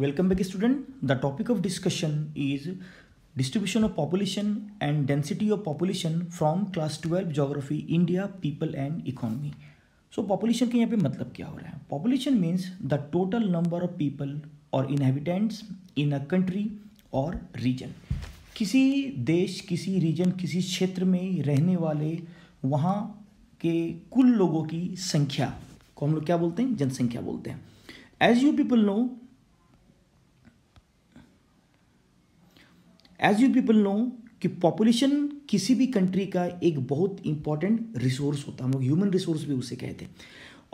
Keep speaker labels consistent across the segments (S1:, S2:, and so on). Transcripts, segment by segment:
S1: Welcome back student. The topic of discussion is distribution of population and density of population from class 12 geography India people and economy. So population के यहाँ पे मतलब क्या हो रहा है Population means the total number of people or inhabitants in a country or region. किसी देश किसी रीजन किसी क्षेत्र में रहने वाले वहाँ के कुल लोगों की संख्या को हम लोग क्या बोलते हैं जनसंख्या बोलते हैं as you people know as you people know कि पॉपुलेशन किसी भी कंट्री का एक बहुत इंपॉर्टेंट रिसोर्स होता है हम लोग ह्यूमन रिसोर्स भी उसे कहते हैं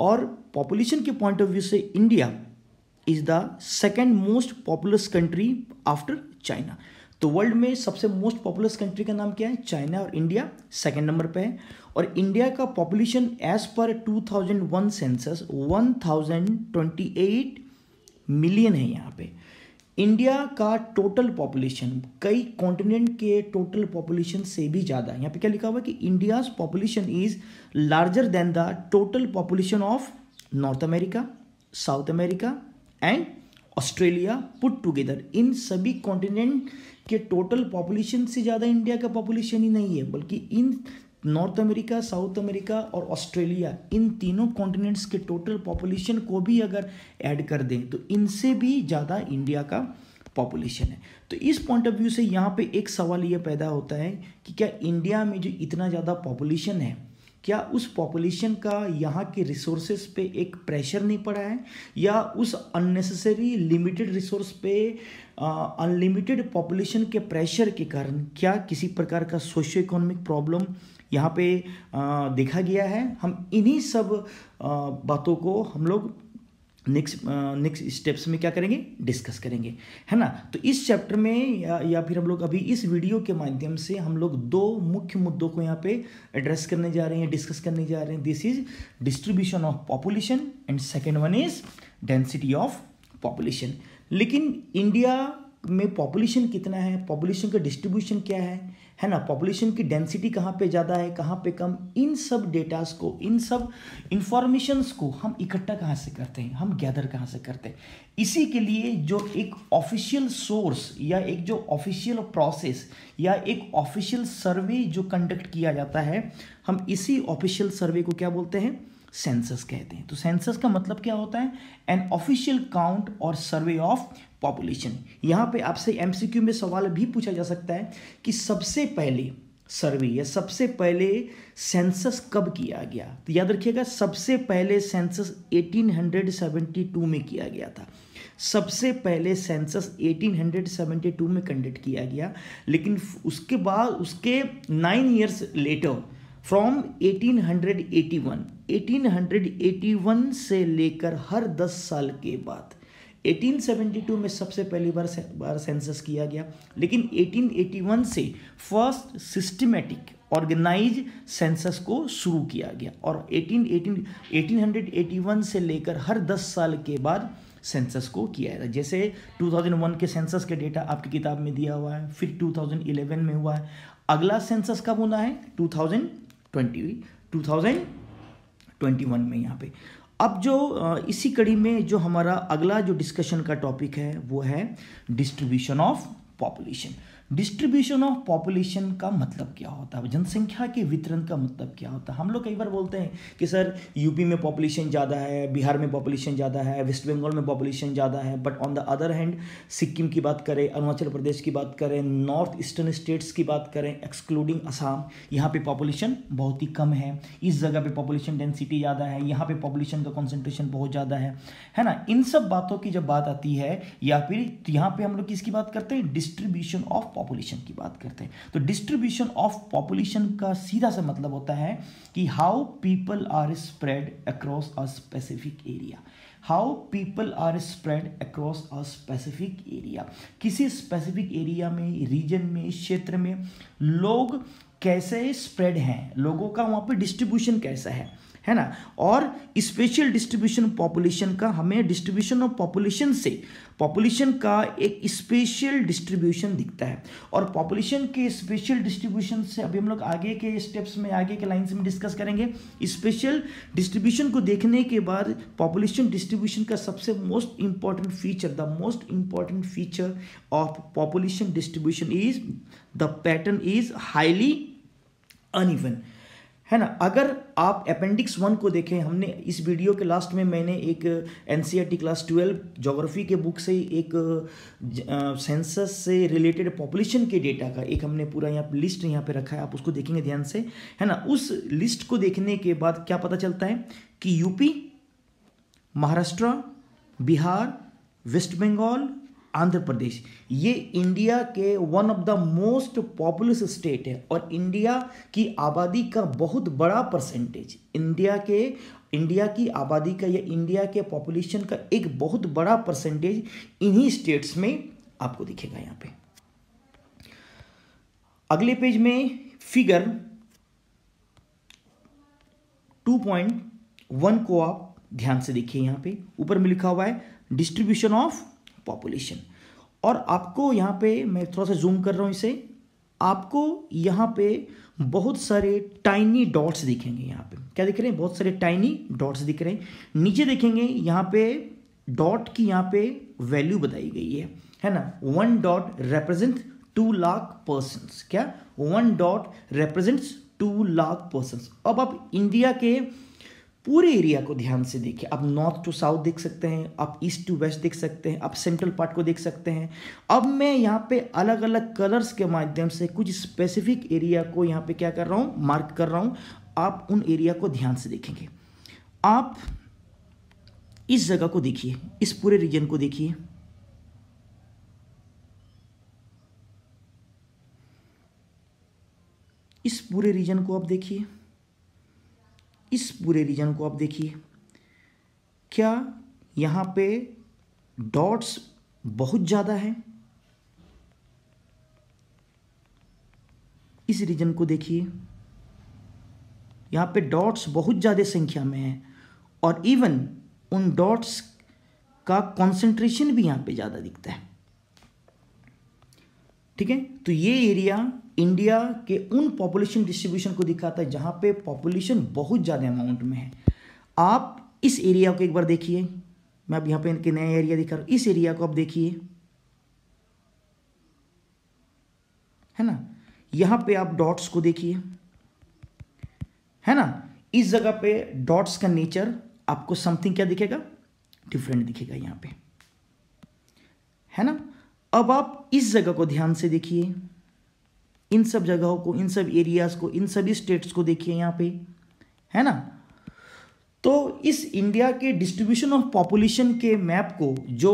S1: और पॉपुलेशन के पॉइंट ऑफ व्यू से India is the second most populous country after China तो वर्ल्ड में सबसे मोस्ट पॉपुलस कंट्री का नाम क्या है चाइना और इंडिया सेकेंड नंबर पे है और इंडिया का population as per 2001 census 1028 million है यहाँ पे इंडिया का टोटल पॉपुलेशन कई कॉन्टिनेंट के टोटल पॉपुलेशन से भी ज़्यादा है यहाँ पे क्या लिखा हुआ है कि India's population is larger than the total population of North America South America and Australia put together in सभी कॉन्टिनेंट के टोटल पॉपुलेशन से ज़्यादा इंडिया का पॉपुलेशन ही नहीं है बल्कि इन नॉर्थ अमेरिका साउथ अमेरिका और ऑस्ट्रेलिया इन तीनों कॉन्टिनेंट्स के टोटल पॉपुलेशन को भी अगर ऐड कर दें तो इनसे भी ज़्यादा इंडिया का पॉपुलेशन है तो इस पॉइंट ऑफ व्यू से यहाँ पे एक सवाल ये पैदा होता है कि क्या इंडिया में जो इतना ज़्यादा पॉपुलेशन है क्या उस पॉपुलेशन का यहाँ के रिसोर्सेज पे एक प्रेशर नहीं पड़ा है या उस अननेसेसरी लिमिटेड रिसोर्स पे अनलिमिटेड पॉपुलेशन के प्रेशर के कारण क्या किसी प्रकार का सोशियो इकोनॉमिक प्रॉब्लम यहाँ पे देखा गया है हम इन्हीं सब बातों को हम लोग नेक्स्ट नेक्स्ट स्टेप्स में क्या करेंगे डिस्कस करेंगे है ना तो इस चैप्टर में या, या फिर हम लोग अभी इस वीडियो के माध्यम से हम लोग दो मुख्य मुद्दों को यहाँ पे एड्रेस करने जा रहे हैं डिस्कस करने जा रहे हैं this is distribution of population and second one is density of population लेकिन इंडिया में पॉपुलेशन कितना है पॉपुलेशन का डिस्ट्रीब्यूशन क्या है है ना पॉपुलेशन की डेंसिटी कहाँ पे ज़्यादा है कहाँ पे कम इन सब डेटास को इन सब इंफॉर्मेशंस को हम इकट्ठा कहाँ से करते हैं हम गैदर कहाँ से करते हैं इसी के लिए जो एक ऑफिशियल सोर्स या एक जो ऑफिशियल प्रोसेस या एक ऑफिशियल सर्वे जो कंडक्ट किया जाता है हम इसी ऑफिशियल सर्वे को क्या बोलते हैं सेंसस कहते हैं तो सेंसस का मतलब क्या होता है एन ऑफिशियल काउंट और सर्वे ऑफ पॉपुलेशन यहाँ पे आपसे एमसीक्यू में सवाल भी पूछा जा सकता है कि सबसे पहले सर्वे या सबसे पहले सेंसस कब किया गया तो याद रखिएगा सबसे पहले सेंसस 1872 में किया गया था सबसे पहले सेंसस 1872 में कंडक्ट किया गया लेकिन उसके बाद उसके नाइन ईयर्स लेटर फ्रॉम 1881 1881 से लेकर हर दस साल के बाद 1872 में सबसे पहली बार से, बार सेंसस किया गया लेकिन 1881 से फर्स्ट सिस्टमेटिक ऑर्गेनाइज सेंसस को शुरू किया गया और 1818 1881 से लेकर हर 10 साल के बाद सेंसस को किया जाता जैसे 2001 के सेंसस के डेटा आपकी किताब में दिया हुआ है फिर 2011 में हुआ है अगला सेंसस कब होना है 2020 2021 में यहाँ पे अब जो इसी कड़ी में जो हमारा अगला जो डिस्कशन का टॉपिक है वो है distribution of population distribution of population का मतलब क्या होता है जनसंख्या के वितरण का मतलब क्या होता है हम लोग कई बार बोलते हैं कि सर यूपी में पॉपुलेशन ज़्यादा है बिहार में पॉपुलेशन ज़्यादा है वेस्ट बंगाल में पॉपुलेशन ज़्यादा है but on the other hand Sikkim की बात करें अरुणाचल प्रदेश की बात करें नॉर्थ ईस्टर्न स्टेट्स की बात करें एक्सक्लूडिंग असम यहाँ पर पॉपुलेशन बहुत ही कम है इस जगह पर पॉपुलेशन डेंसिटी ज़्यादा है यहाँ पर पॉपुलेशन का कॉन्सेंट्रेशन बहुत ज़्यादा है है ना इन सब बातों की जब बात आती है या फिर यहाँ पर हम लोग किसकी बात करते हैं डिस्ट्रीब्यूशन ऑफ पॉपुलेशन की बात करते हैं तो डिस्ट्रीब्यूशन ऑफ पॉपुलेशन का सीधा सा मतलब होता है कि how people are spread across a specific area how people are spread across a specific area किसी स्पेसिफिक एरिया में रीजन में क्षेत्र में लोग कैसे स्प्रेड हैं लोगों का वहाँ पर डिस्ट्रीब्यूशन कैसा है है ना और स्पेशल डिस्ट्रीब्यूशन पॉपुलेशन का हमें डिस्ट्रीब्यूशन ऑफ पॉपुलेशन से पॉपुलेशन का एक स्पेशल डिस्ट्रीब्यूशन दिखता है और पॉपुलेशन के स्पेशल डिस्ट्रीब्यूशन से अभी हम लोग आगे के स्टेप्स में आगे के लाइन्स में डिस्कस करेंगे स्पेशल डिस्ट्रीब्यूशन को देखने के बाद पॉपुलेशन डिस्ट्रीब्यूशन का सबसे most important feature the most important feature of population distribution is the pattern is highly uneven है ना अगर आप अपेंडिक्स वन को देखें हमने इस वीडियो के लास्ट में मैंने एक एन क्लास ट्वेल्व जोग्राफी के बुक से एक सेंसस uh, uh, से रिलेटेड पॉपुलेशन के डेटा का एक हमने पूरा यहाँ लिस्ट यहाँ पे रखा है आप उसको देखेंगे ध्यान से है ना उस लिस्ट को देखने के बाद क्या पता चलता है कि यूपी महाराष्ट्र बिहार वेस्ट बंगाल आंध्र प्रदेश ये इंडिया के one of the most populous state है और इंडिया की आबादी का बहुत बड़ा परसेंटेज इंडिया के इंडिया की आबादी का या इंडिया के पॉपुलेशन का एक बहुत बड़ा परसेंटेज इन्हीं स्टेट्स में आपको दिखेगा यहाँ पे अगले पेज में फिगर 2.1 को आप ध्यान से देखिए यहाँ पे ऊपर में लिखा हुआ है डिस्ट्रीब्यूशन ऑफ पॉपुलेशन और आपको यहाँ पे मैं थोड़ा सा जूम कर रहा हूँ इसे आपको यहाँ पे बहुत सारे टाइनी डॉट्स दिखेंगे यहाँ पे क्या दिख रहे हैं बहुत सारे टाइनी डॉट्स दिख रहे हैं नीचे देखेंगे यहाँ पे डॉट की यहाँ पे वैल्यू बताई गई है है ना one dot represent two lakh person क्या one dot represents two lakh person अब आप इंडिया के पूरे एरिया को ध्यान से देखिए आप नॉर्थ टू साउथ देख सकते हैं आप ईस्ट टू वेस्ट देख सकते हैं आप सेंट्रल पार्ट को देख सकते हैं अब मैं यहाँ पे अलग अलग कलर्स के माध्यम से कुछ स्पेसिफिक एरिया को यहाँ पे क्या कर रहा हूँ मार्क कर रहा हूँ आप उन एरिया को ध्यान से देखेंगे आप इस जगह को देखिए इस पूरे रीजन को देखिए इस पूरे रीजन को आप देखिए इस पूरे रीजन को आप देखिए क्या यहाँ पे डॉट्स बहुत ज़्यादा है इस रीजन को देखिए यहाँ पे डॉट्स बहुत ज़्यादा संख्या में है और इवन उन डॉट्स का कंसंट्रेशन भी यहाँ पे ज़्यादा दिखता है ठीक है तो ये एरिया इंडिया के उन पॉपुलेशन डिस्ट्रीब्यूशन को दिखाता है जहां पे पॉपुलेशन बहुत ज़्यादा अमाउंट में है आप इस एरिया को एक बार देखिए मैं अब यहां पे इनके नया एरिया दिखा रहा हूं इस एरिया को आप देखिए है ना यहां पे आप डॉट्स को देखिए है ना इस जगह पे डॉट्स का नेचर आपको समथिंग क्या दिखेगा डिफरेंट दिखेगा यहां पे है ना अब आप इस जगह को ध्यान से देखिए इन सब जगहों को इन सब एरियाज को इन सभी स्टेट्स को देखिए यहाँ पे है ना तो इस इंडिया के डिस्ट्रीब्यूशन ऑफ पॉपुलेशन के मैप को जो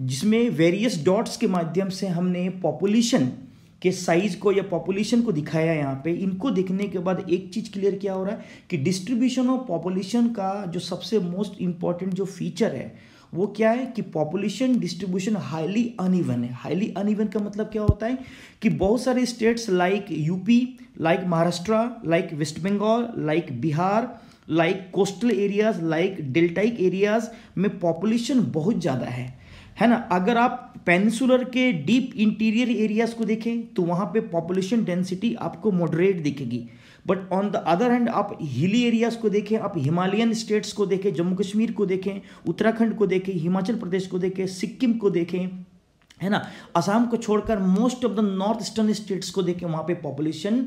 S1: जिसमें वेरियस डॉट्स के माध्यम से हमने पॉपुलेशन के साइज को या पॉपुलेशन को दिखाया यहाँ पे इनको देखने के बाद एक चीज़ क्लियर क्या हो रहा है कि डिस्ट्रीब्यूशन ऑफ पॉपुलेशन का जो सबसे मोस्ट इम्पॉर्टेंट जो फीचर है वो क्या है कि पॉपुलेशन डिस्ट्रीब्यूशन हाईली अनइवन है हाईली अनइवन का मतलब क्या होता है कि बहुत सारे states like UP like Maharashtra like waste Bengal like Bihar like coastal areas like deltaic areas में पॉपुलेशन बहुत ज़्यादा है है ना अगर आप पेंसुलर के डीप इंटीरियर एरियाज को देखें तो वहाँ पे पॉपुलेशन डेंसिटी आपको मॉडरेट दिखेगी but on the other hand आप हिली एरियाज को देखें आप हिमालयन स्टेट्स को देखें जम्मू कश्मीर को देखें उत्तराखंड को देखें हिमाचल प्रदेश को देखें सिक्किम को देखें है ना असम को छोड़कर most of the north eastern states को देखें वहाँ पे पॉपुलेशन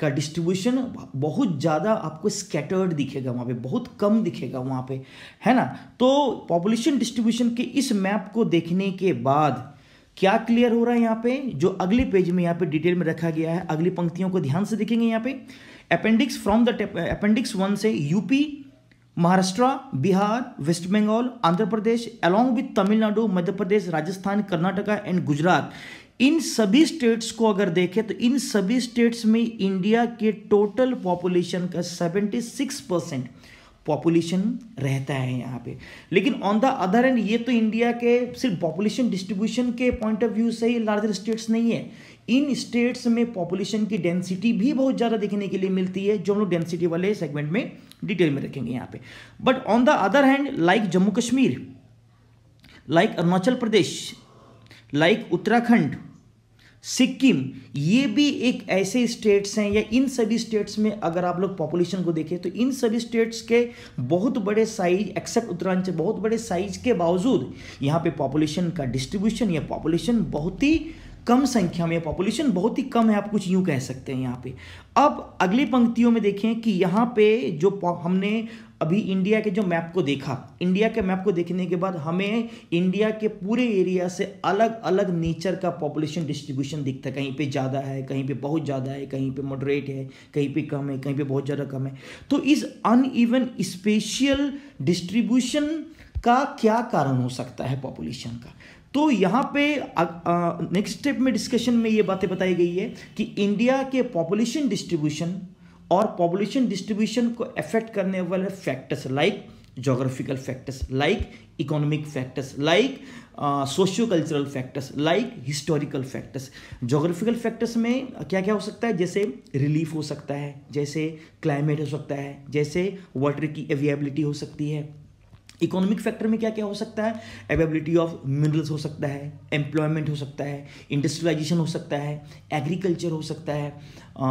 S1: का डिस्ट्रीब्यूशन बहुत ज़्यादा आपको स्कैटर्ड दिखेगा वहाँ पे बहुत कम दिखेगा वहाँ पे है ना तो पॉपुलेशन डिस्ट्रीब्यूशन के इस मैप को देखने के बाद क्या क्लियर हो रहा है यहाँ पे जो अगले पेज में यहाँ पे डिटेल में रखा गया है अगली पंक्तियों को ध्यान से देखेंगे यहाँ पे appendix from the appendix one से UP Maharashtra Bihar waste Bengal Andhra Pradesh along with Tamil Nadu Madhya Pradesh Rajasthan Karnataka and Gujarat इन सभी स्टेट्स को अगर देखें तो इन सभी स्टेट्स में इंडिया के टोटल पॉपुलेशन का 76 परसेंट पॉपुलेशन रहता है यहाँ पे लेकिन ऑन द अदर एंड ये तो इंडिया के सिर्फ पॉपुलेशन डिस्ट्रीब्यूशन के पॉइंट ऑफ व्यू से ही लार्जर स्टेट्स नहीं है इन स्टेट्स में पॉपुलेशन की डेंसिटी भी बहुत ज़्यादा देखने के लिए मिलती है जो हम लोग डेंसिटी वाले सेगमेंट में डिटेल में रखेंगे यहाँ पे but on the other hand like Jammu Kashmir like Arunachal Pradesh like Uttarakhand Sikkim ये भी एक ऐसे स्टेट्स हैं या इन सभी स्टेट्स में अगर आप लोग पॉपुलेशन को देखें तो इन सभी स्टेट्स के बहुत बड़े साइज एक्सेप्ट उत्तरांचल बहुत बड़े साइज के बावजूद यहाँ पे पॉपुलेशन का डिस्ट्रीब्यूशन या पॉपुलेशन बहुत ही कम संख्या में पॉपुलेशन बहुत ही कम है आप कुछ यूं कह सकते हैं यहाँ पे अब अगली पंक्तियों में देखें कि यहाँ पे जो हमने अभी इंडिया के जो मैप को देखा इंडिया के मैप को देखने के बाद हमें इंडिया के पूरे एरिया से अलग अलग नेचर का पॉपुलेशन डिस्ट्रीब्यूशन दिखता है कहीं पे ज़्यादा है कहीं पे बहुत ज़्यादा है कहीं पे मॉडरेट है कहीं पे कम है कहीं पे बहुत ज़्यादा कम है तो इस अनइवन स्पेशियल डिस्ट्रीब्यूशन का क्या कारण हो सकता है पॉपुलेशन का तो यहाँ पे नेक्स्ट स्टेप में डिस्कशन में ये बातें बताई गई है कि इंडिया के पॉपुलेशन डिस्ट्रीब्यूशन और पॉपुलेशन डिस्ट्रीब्यूशन को अफेक्ट करने वाले factors like geographical factors like economic factors like socio cultural factors like historical factors geographical factors में क्या क्या हो सकता है जैसे रिलीफ हो सकता है जैसे क्लाइमेट हो सकता है जैसे वाटर की अवेलेबिलिटी हो सकती है इकोनॉमिक फैक्टर में क्या क्या हो सकता है अवेबिलिटी ऑफ मिनरल्स हो सकता है एम्प्लॉयमेंट हो सकता है इंडस्ट्रियलाइजेशन हो सकता है एग्रीकल्चर हो सकता है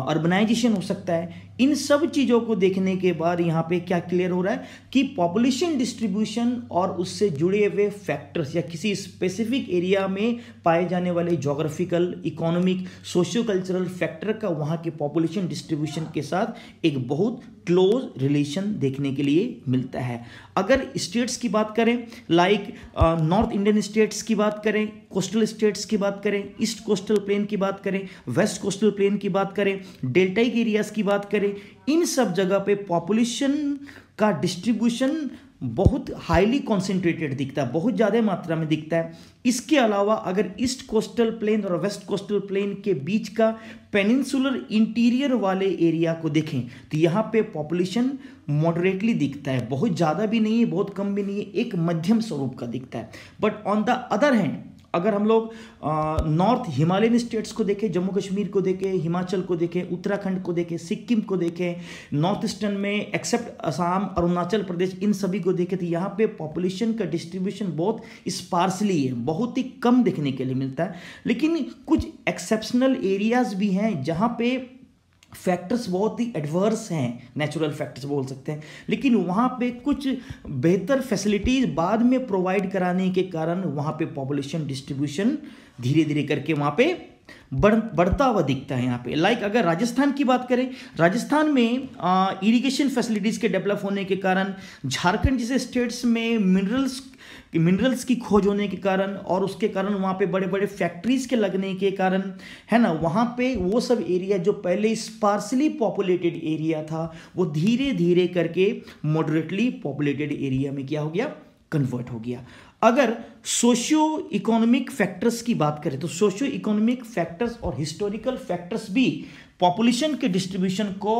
S1: अर्बनाइजेशन हो सकता है इन सब चीज़ों को देखने के बाद यहाँ पे क्या क्लियर हो रहा है कि पॉपुलेशन डिस्ट्रीब्यूशन और उससे जुड़े हुए फैक्टर्स या किसी स्पेसिफिक एरिया में पाए जाने वाले geographical economic socio cultural factor का वहाँ के पॉपुलेशन डिस्ट्रीब्यूशन के साथ एक बहुत क्लोज रिलेशन देखने के लिए मिलता है अगर स्टेट्स की बात करें लाइक नॉर्थ इंडियन स्टेट्स की बात करें कोस्टल स्टेट्स की बात करें ईस्ट कोस्टल प्लेन की बात करें वेस्ट कोस्टल प्लेन की बात करें डेल्टाइक एरियाज की बात करें इन सब जगह पे पॉपुलेशन का डिस्ट्रीब्यूशन बहुत हाईली कॉन्सेंट्रेटेड दिखता है बहुत ज़्यादा मात्रा में दिखता है इसके अलावा अगर ईस्ट कोस्टल प्लेन और वेस्ट कोस्टल प्लेन के बीच का पेनिनसुलर इंटीरियर वाले एरिया को देखें तो यहाँ पे पॉपुलेशन मॉडरेटली दिखता है बहुत ज़्यादा भी नहीं है बहुत कम भी नहीं है एक मध्यम स्वरूप का दिखता है but on the other hand अगर हम लोग नॉर्थ हिमालयन स्टेट्स को देखें जम्मू कश्मीर को देखें हिमाचल को देखें उत्तराखंड को देखें सिक्किम को देखें नॉर्थ ईस्टर्न में एक्सेप्ट असम अरुणाचल प्रदेश इन सभी को देखें तो यहाँ पे पॉपुलेशन का डिस्ट्रीब्यूशन बहुत स्पार्सली है बहुत ही कम देखने के लिए मिलता है लेकिन कुछ एक्सेप्शनल एरियाज भी हैं जहाँ पर फैक्टर्स बहुत ही एडवर्स हैं नेचुरल फैक्टर्स बोल सकते हैं लेकिन वहाँ पे कुछ बेहतर फैसिलिटीज़ बाद में प्रोवाइड कराने के कारण वहाँ पे पॉपुलेशन डिस्ट्रीब्यूशन धीरे धीरे करके वहाँ पे बढ़ बढ़ता हुआ दिखता है यहाँ पे लाइक like अगर राजस्थान की बात करें राजस्थान में इरिगेशन फैसिलिटीज़ के डेवलप होने के कारण झारखंड जैसे स्टेट्स में मिनरल्स मिनरल्स की खोज होने के कारण और उसके कारण वहाँ पे बड़े बड़े फैक्ट्रीज़ के लगने के कारण है ना वहाँ पे वो सब एरिया जो पहले स्पार्सली पॉपुलेटेड एरिया था वो धीरे धीरे करके मॉडरेटली पॉपुलेटेड एरिया में क्या हो गया कन्वर्ट हो गया अगर सोशियो इकोनॉमिक फैक्टर्स की बात करें तो सोशियो इकोनॉमिक फैक्टर्स और हिस्टोरिकल फैक्टर्स भी पॉपुलेशन के डिस्ट्रीब्यूशन को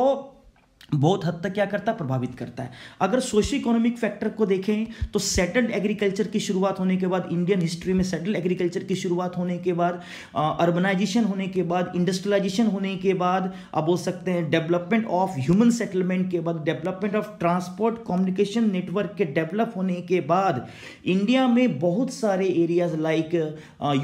S1: बहुत हद तक क्या करता है प्रभावित करता है अगर सोशो इकोनॉमिक फैक्टर को देखें तो सेटल्ड एग्रीकल्चर की शुरुआत होने के बाद इंडियन हिस्ट्री में सेटल्ड एग्रीकल्चर की शुरुआत होने के बाद अर्बनाइजेशन होने के बाद इंडस्ट्रियलाइजेशन होने के बाद आप बोल सकते हैं डेवलपमेंट ऑफ ह्यूमन सेटलमेंट के बाद development of transport communication network के डेवलप होने के बाद इंडिया में बहुत सारे areas like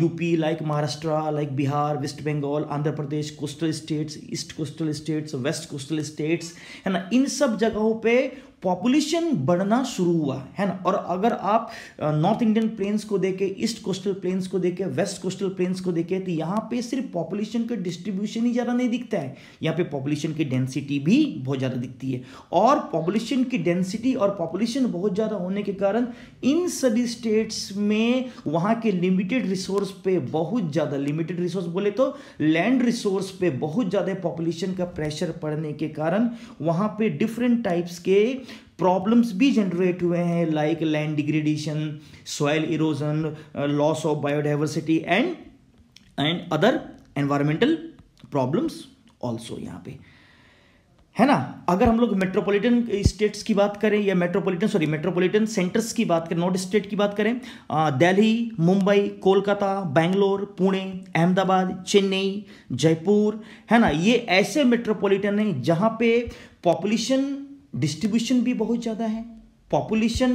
S1: UP like Maharashtra like Bihar waste Bengal Andhra Pradesh coastal states east coastal states west coastal states है ना इन सब जगहों पे पॉपुलेशन बढ़ना शुरू हुआ है ना और अगर आप नॉर्थ इंडियन प्लेन्स को देखें ईस्ट कोस्टल प्लेन्स को देखें वेस्ट कोस्टल प्लेन्स को देखें तो यहाँ पे सिर्फ पॉपुलेशन का डिस्ट्रीब्यूशन ही ज़्यादा नहीं दिखता है यहाँ पे पॉपुलेशन की डेंसिटी भी बहुत ज़्यादा दिखती है और पॉपुलेशन की डेंसिटी और पॉपुलेशन बहुत ज़्यादा होने के कारण इन सभी स्टेट्स में वहाँ के लिमिटेड रिसोर्स पे बहुत ज़्यादा लिमिटेड रिसोर्स बोले तो लैंड रिसोर्स पे बहुत ज़्यादा पॉपुलेशन का प्रेशर पड़ने के कारण वहाँ पर डिफरेंट टाइप्स के प्रॉब्लम्स भी जनरेट हुए हैं like land degradation soil erosion loss of biodiversity and and other environmental problems also यहाँ पे है ना अगर हम लोग मेट्रोपॉलिटन स्टेट्स की बात करें या मेट्रोपॉलिटन सॉरी मेट्रोपॉलिटन सेंटर्स की बात करें नॉर्थ स्टेट की बात करें uh, दिल्ली मुंबई कोलकाता बैंगलोर पुणे अहमदाबाद चेन्नई जयपुर है ना ये ऐसे मेट्रोपॉलिटन हैं जहाँ पे पॉपुलेशन डिस्ट्रीब्यूशन भी बहुत ज़्यादा है पॉपुलेशन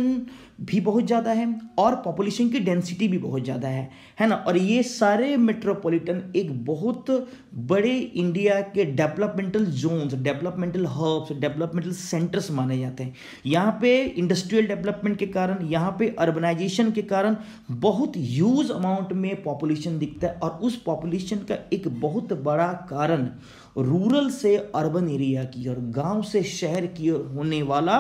S1: भी बहुत ज़्यादा है और पॉपुलेशन की डेंसिटी भी बहुत ज़्यादा है है ना और ये सारे मेट्रोपॉलिटन एक बहुत बड़े इंडिया के developmental zones developmental hubs developmental centres माने जाते हैं यहाँ पे इंडस्ट्रियल डेवलपमेंट के कारण यहाँ पे अर्बनाइजेशन के कारण बहुत ह्यूज अमाउंट में पॉपुलेशन दिखता है और उस पॉपुलेशन का एक बहुत बड़ा कारण रूरल से अर्बन एरिया की और गांव से शहर की ओर होने वाला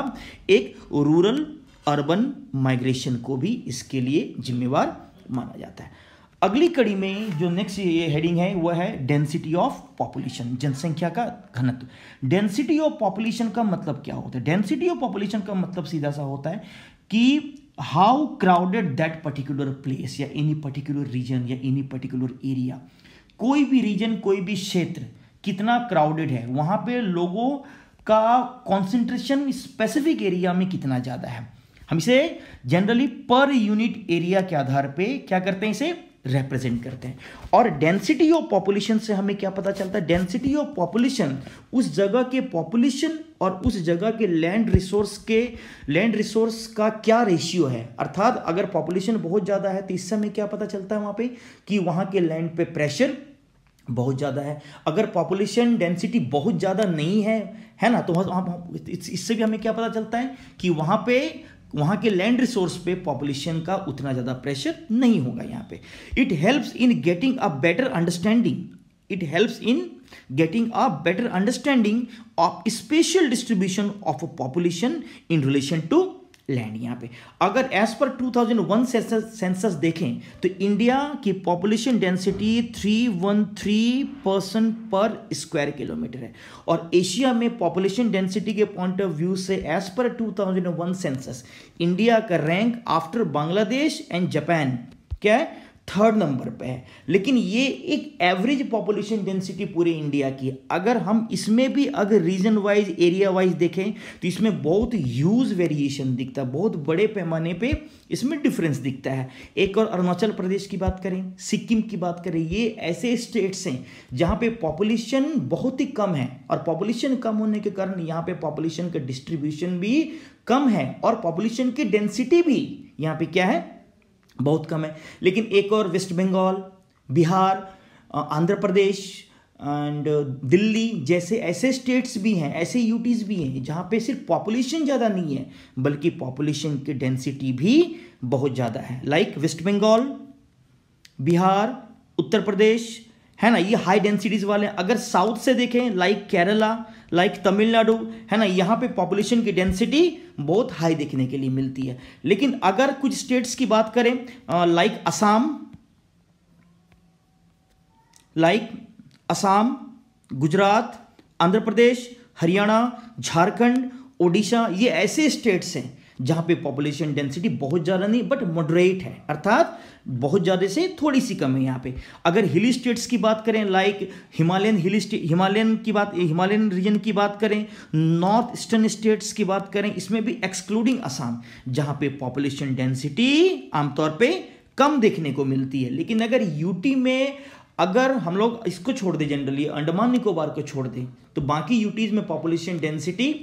S1: एक रूरल अर्बन माइग्रेशन को भी इसके लिए जिम्मेवार माना जाता है अगली कड़ी में जो नेक्स्ट ये हेडिंग है वह है डेंसिटी ऑफ पॉपुलेशन जनसंख्या का घनत्व डेंसिटी ऑफ पॉपुलेशन का मतलब क्या होता है डेंसिटी ऑफ पॉपुलेशन का मतलब सीधा सा होता है कि how crowded that particular place या एनी पर्टिकुलर रीजन या एनी पर्टिकुलर एरिया कोई भी रीजन कोई भी क्षेत्र कितना क्राउडेड है वहाँ पे लोगों का कॉन्सेंट्रेशन स्पेसिफिक एरिया में कितना ज़्यादा है हम इसे जनरली पर यूनिट एरिया के आधार पे क्या करते हैं इसे रिप्रेजेंट करते हैं और डेंसिटी ऑफ पॉपुलेशन से हमें क्या पता चलता है डेंसिटी ऑफ पॉपुलेशन उस जगह के पॉपुलेशन और उस जगह के लैंड रिसोर्स के लैंड रिसोर्स का क्या रेशियो है अर्थात अगर पॉपुलेशन बहुत ज़्यादा है तो इससे हमें क्या पता चलता है वहाँ पे कि वहाँ के लैंड पे प्रेशर बहुत ज़्यादा है अगर पॉपुलेशन डेंसिटी बहुत ज़्यादा नहीं है है ना तो वहाँ इससे भी हमें क्या पता चलता है कि वहाँ पे वहाँ के लैंड रिसोर्स पे पॉपुलेशन का उतना ज़्यादा प्रेशर नहीं होगा यहाँ पे it helps in getting a better understanding it helps in getting a better understanding of spatial distribution of a population in relation to land यहाँ पे अगर एज पर 2001 सेंसस देखें तो इंडिया की population density 313 person per square kilometre है और Asia में population density के पॉइंट ऑफ व्यू से एज पर 2001 सेंसस इंडिया का rank after Bangladesh and Japan क्या है थर्ड नंबर पे है लेकिन ये एक एवरेज पॉपुलेशन डेंसिटी पूरे इंडिया की अगर हम इसमें भी अगर रीजन वाइज एरिया वाइज देखें तो इसमें बहुत ह्यूज वेरिएशन दिखता है बहुत बड़े पैमाने पे इसमें डिफरेंस दिखता है एक और अरुणाचल प्रदेश की बात करें सिक्किम की बात करें ये ऐसे स्टेट्स हैं जहाँ पे पॉपुलेशन बहुत ही कम है और पॉपुलेशन कम होने के कारण यहाँ पे पॉपुलेशन का डिस्ट्रीब्यूशन भी कम है और पॉपुलेशन की डेंसिटी भी यहाँ पे क्या है बहुत कम है लेकिन एक और वेस्ट बंगाल बिहार आंध्र प्रदेश एंड दिल्ली जैसे ऐसे स्टेट्स भी हैं ऐसे यूटीज़ भी हैं जहाँ पे सिर्फ पॉपुलेशन ज़्यादा नहीं है बल्कि पॉपुलेशन की डेंसिटी भी बहुत ज़्यादा है लाइक वेस्ट बंगाल बिहार उत्तर प्रदेश है ना ये हाई डेंसिटीज़ वाले अगर साउथ से देखें लाइक केरला लाइक तमिलनाडु है ना यहाँ पे पॉपुलेशन की डेंसिटी बहुत हाई देखने के लिए मिलती है लेकिन अगर कुछ स्टेट्स की बात करें लाइक असम लाइक असम गुजरात आंध्र प्रदेश हरियाणा झारखंड ओडिशा ये ऐसे स्टेट्स हैं जहाँ पे पॉपुलेशन डेंसिटी बहुत ज़्यादा नहीं बट मॉडरेट है अर्थात बहुत ज़्यादा से थोड़ी सी कम है यहाँ पे अगर हिल स्टेट्स की बात करें like Himalayan hill state Himalayan की बात हिमालयन रीजन की बात करें नॉर्थ ईस्टर्न स्टेट्स की बात करें इसमें भी एक्सक्लूडिंग आसाम जहाँ पे पॉपुलेशन डेंसिटी आमतौर पर कम देखने को मिलती है लेकिन अगर यूटी में अगर हम लोग इसको छोड़ दें जनरली अंडमान निकोबार को छोड़ दें तो बाकी यूटीज़ में पॉपुलेशन डेंसिटी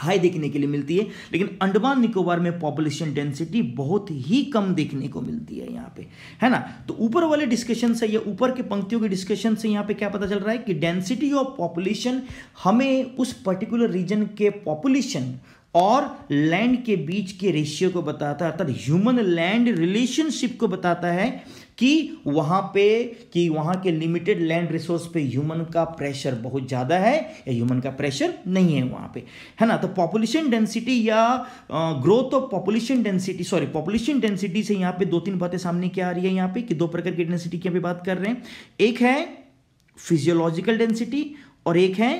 S1: हाई देखने के लिए मिलती है लेकिन अंडमान निकोबार में पॉपुलेशन डेंसिटी बहुत ही कम देखने को मिलती है यहाँ पे है ना तो ऊपर वाले डिस्कशन से या ऊपर के पंक्तियों के डिस्कशन से यहाँ पे क्या पता चल रहा है कि डेंसिटी ऑफ पॉपुलेशन हमें उस पर्टिकुलर रीजन के पॉपुलेशन और लैंड के बीच के रेशियो को बताता है अर्थात ह्यूमन लैंड रिलेशनशिप को बताता है कि वहां पे कि वहां के लिमिटेड लैंड रिसोर्स पे ह्यूमन का प्रेशर बहुत ज़्यादा है या ह्यूमन का प्रेशर नहीं है वहां पे है ना तो पॉपुलेशन डेंसिटी या growth of population density sorry population density से यहाँ पे दो तीन बातें सामने क्या आ रही है यहां पे कि दो प्रकार की डेंसिटी की यहाँ बात कर रहे हैं एक है फिजियोलॉजिकल डेंसिटी और एक है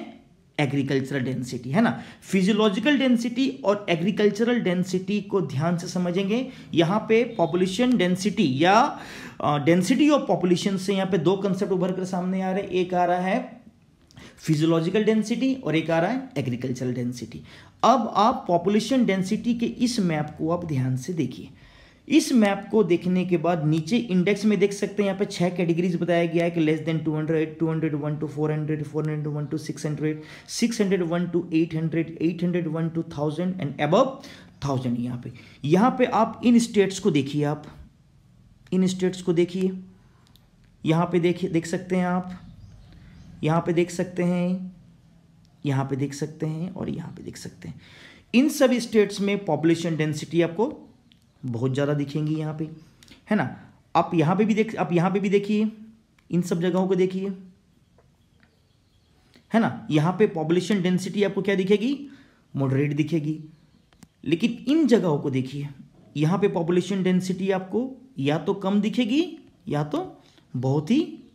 S1: एग्रीकल्चरल डेंसिटी है ना फिजियोलॉजिकल डेंसिटी और एग्रीकल्चरल डेंसिटी को ध्यान से समझेंगे यहाँ पे पॉपुलेशन डेंसिटी या डेंसिटी ऑफ पॉपुलेशन से यहाँ पे दो कंसेप्ट उभर कर सामने आ रहे हैं एक आ रहा है फिजियोलॉजिकल डेंसिटी और एक आ रहा है एग्रीकल्चरल डेंसिटी अब आप पॉपुलेशन डेंसिटी के इस मैप को आप ध्यान से देखिए इस मैप को देखने के बाद नीचे इंडेक्स में देख सकते हैं यहाँ पे छह कैटेगरीज बताया गया है कि less than 200, 200, one to 400, 400, one to 600, 600, one to 800, 800, one to 1000 and above 1000 यहाँ पे यहाँ पे आप इन स्टेट्स को देखिए आप इन स्टेट्स को देखिए यहाँ पे देखिए देख सकते हैं आप यहाँ पे देख सकते हैं यहाँ पे देख सकते हैं और यहाँ पे देख सकते हैं इन सब स्टेट्स में पॉपुलेशन डेंसिटी आपको बहुत ज़्यादा दिखेंगी यहाँ पे है ना आप यहाँ पे भी देख आप यहाँ पे भी देखिए इन सब जगहों को देखिए है ना यहाँ पे पॉपुलेशन डेंसिटी आपको क्या दिखेगी मॉडरेट दिखेगी लेकिन इन जगहों को देखिए यहाँ पे पॉपुलेशन डेंसिटी आपको या तो कम दिखेगी या तो बहुत ही